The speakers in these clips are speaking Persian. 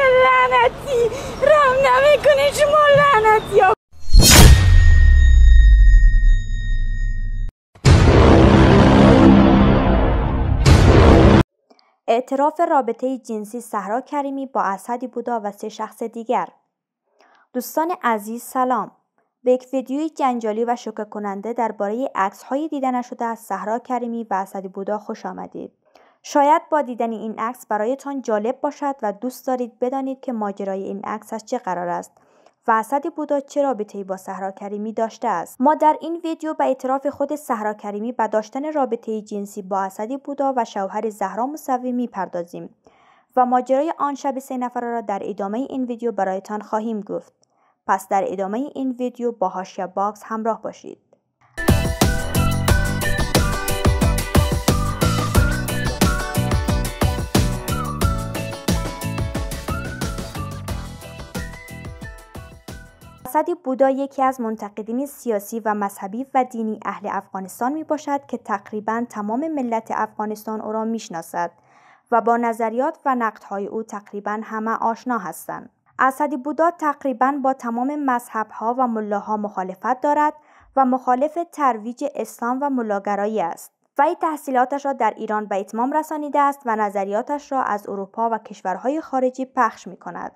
لعنتی رم شما لعنتی اعتراف رابطه جنسی صحرا کریمی با اسدی بودا و سه شخص دیگر دوستان عزیز سلام به یک ویدیوی جنجالی و شوکه کننده درباره های دیده نشده از صحرا کریمی و اسدی بودا خوش آمدید شاید با دیدن این عکس برایتان جالب باشد و دوست دارید بدانید که ماجرای این عکس از چه قرار است و اسد بودا چه رابطه با صحرا کریمی داشته است ما در این ویدیو به اعتراف خود صحرا کریمی به داشتن رابطه جنسی با اسد بودا و شوهر زهرا موسوی میپردازیم و ماجرای آن شب سه نفره را در ادامه این ویدیو برایتان خواهیم گفت پس در ادامه این ویدیو با هاشیا باکس همراه باشید اسدی بودا یکی از منتقدین سیاسی و مذهبی و دینی اهل افغانستان می باشد که تقریبا تمام ملت افغانستان او را می شناسد و با نظریات و نقدهای او تقریبا همه آشنا هستند. اسدی بودا تقریبا با تمام مذهبها و ملاها مخالفت دارد و مخالف ترویج اسلام و ملاگرایی است. وی تحصیلاتش را در ایران به اتمام رسانیده است و نظریاتش را از اروپا و کشورهای خارجی پخش می کند.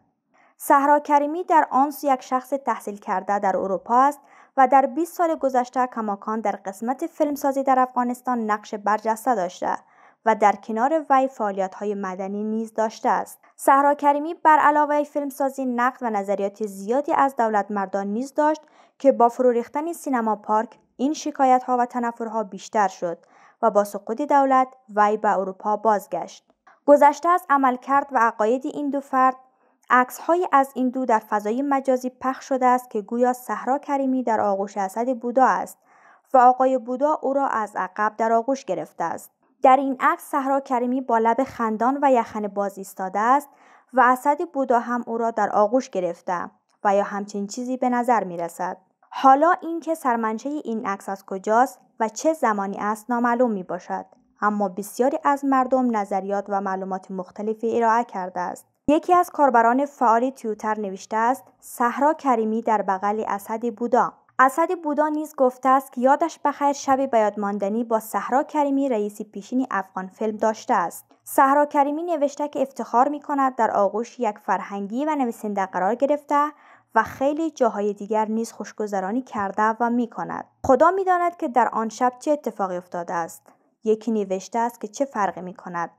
سهرا کریمی در آنس یک شخص تحصیل کرده در اروپا است و در 20 سال گذشته کماکان در قسمت فیلمسازی در افغانستان نقش برجسته داشته و در کنار وی فعالیت های مدنی نیز داشته است. سهرا کریمی بر علاوه فیلمسازی نقد و نظریات زیادی از دولت مردان نیز داشت که با فرو ریختن سینما پارک این شکایت ها و تنفرها بیشتر شد و با سقوط دولت وی به اروپا بازگشت. گذشته از عملکرد و عقاید این دو فرد عکسهایی از این دو در فضای مجازی پخش شده است که گویا صحرا کریمی در آغوش اسد بودا است و آقای بودا او را از عقب در آغوش گرفته است در این عکس صحرا کریمی با لب خندان و یخن باز ایستاده است و اسد بودا هم او را در آغوش گرفته و یا همچین چیزی به نظر می رسد. حالا اینکه سرمنچه این عکس از کجاست و چه زمانی است نامعلوم می باشد. اما بسیاری از مردم نظریات و معلومات مختلفی ارائه کرده است. یکی از کاربران فعال تیوتر نوشته است صحرا کریمی در بغل اسد بودا اسد بودا نیز گفته است که یادش بخیر شب بیادماندنی با صحرا کریمی رئیس پیشین افغان فیلم داشته است صحرا کریمی نوشته که افتخار می کند در آغوش یک فرهنگی و نویسنده قرار گرفته و خیلی جاهای دیگر نیز خوشگذرانی کرده و می کند. خدا می داند که در آن شب چه اتفاقی افتاده است. یکی نوشته است که چه فرقی می کند.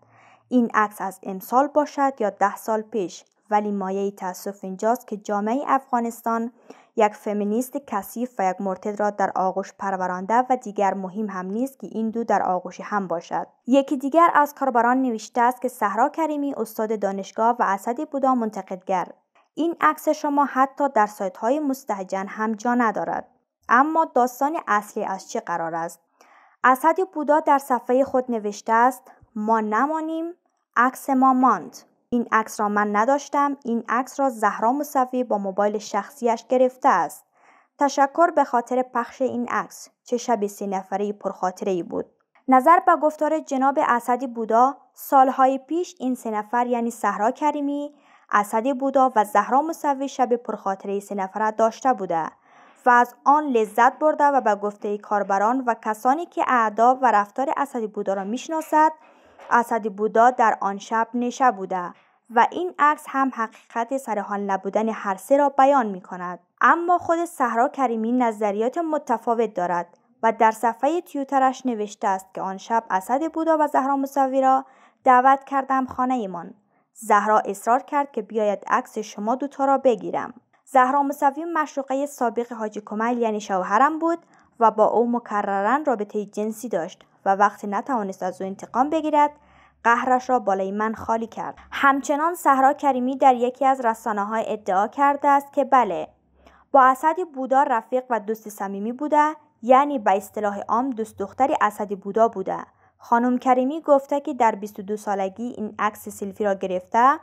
این عکس از امسال باشد یا ده سال پیش ولی مایه تاسف اینجاست که جامعه افغانستان یک فمینیست کثیف و یک مرتد را در آغوش پرورانده و دیگر مهم هم نیست که این دو در آغوش هم باشد یکی دیگر از کاربران نوشته است که صحرا کریمی استاد دانشگاه و اسد بودا منتقدگر این عکس شما حتی در سایت های مستهجن هم جا ندارد اما داستان اصلی از چه قرار است اسد بودا در صفحه خود نوشته است ما نمانیم عکس ما ماند این عکس را من نداشتم این عکس را زهرا مصوی با موبایل شخصیش گرفته است تشکر به خاطر پخش این عکس چه شب سه نفره پرخاطره بود نظر به گفتار جناب اسدی بودا سالهای پیش این سه نفر یعنی صحرا کریمی اسدی بودا و زهرا مصوی شب پرخاطره سه نفره داشته بوده و از آن لذت برده و به گفته کاربران و کسانی که اعداب و رفتار اسدی بودا را میشناسد اسد بودا در آن شب نشه بوده و این عکس هم حقیقت سرحال نبودن هر سه را بیان می کند. اما خود صحرا کریمی نظریات متفاوت دارد و در صفحه تیوترش نوشته است که آن شب اسد بودا و زهرا مساوی را دعوت کردم خانه ایمان. زهرا اصرار کرد که بیاید عکس شما دوتا را بگیرم. زهرا مساوی مشروقه سابق حاج کمیل یعنی شوهرم بود و با او مکررن رابطه جنسی داشت و وقتی نتوانست از او انتقام بگیرد قهرش را بالای من خالی کرد همچنان صحرا کریمی در یکی از رسانه های ادعا کرده است که بله با اسد بودا رفیق و دوست صمیمی بوده یعنی به اصطلاح عام دوست دختری اسد بودا بوده خانم کریمی گفته که در 22 سالگی این عکس سیلفی را گرفته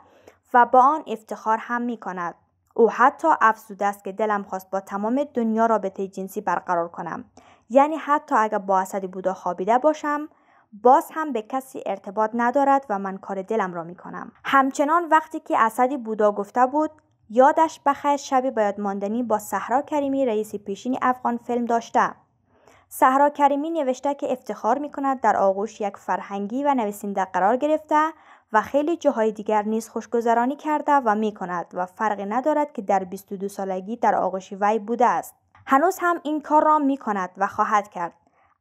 و با آن افتخار هم می کند او حتی افزوده است که دلم خواست با تمام دنیا رابطه جنسی برقرار کنم یعنی حتی اگر با اسد بودا خوابیده باشم باز هم به کسی ارتباط ندارد و من کار دلم را می کنم. همچنان وقتی که اسد بودا گفته بود یادش بخیر شب باید ماندنی با صحرا کریمی رئیس پیشین افغان فیلم داشته صحرا کریمی نوشته که افتخار می کند در آغوش یک فرهنگی و نویسنده قرار گرفته و خیلی جاهای دیگر نیز خوشگذرانی کرده و می کند و فرقی ندارد که در 22 سالگی در آغوش وی بوده است. هنوز هم این کار را می کند و خواهد کرد.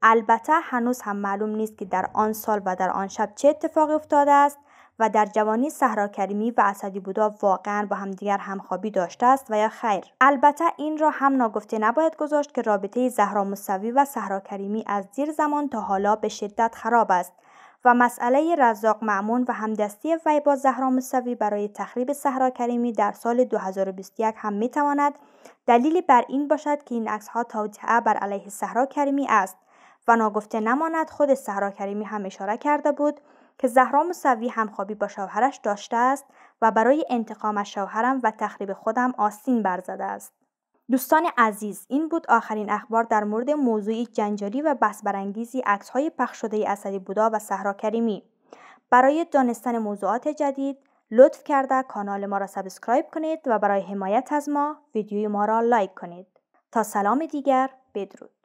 البته هنوز هم معلوم نیست که در آن سال و در آن شب چه اتفاقی افتاده است و در جوانی صحرا کریمی و اسدی بودا واقعا با همدیگر همخوابی داشته است و یا خیر البته این را هم ناگفته نباید گذاشت که رابطه زهرا موسوی و صحرا کریمی از دیر زمان تا حالا به شدت خراب است و مسئله رزاق معمون و همدستی وی با زهرا موسوی برای تخریب صحرا کریمی در سال 2021 هم میتواند دلیلی بر این باشد که این عکسها توجیهه بر علیه صحرا کریمی است و ناگفته نماند خود صحرا کریمی هم اشاره کرده بود که زهرا هم همخوابی با شوهرش داشته است و برای انتقام از شوهرم و تخریب خودم آستین برزده است دوستان عزیز این بود آخرین اخبار در مورد موضوعی جنجالی و بحث برانگیزی های پخش شده اسدی بودا و صحرا کریمی برای دانستن موضوعات جدید لطف کرده کانال ما را سابسکرایب کنید و برای حمایت از ما ویدیوی ما را لایک کنید تا سلام دیگر بدرود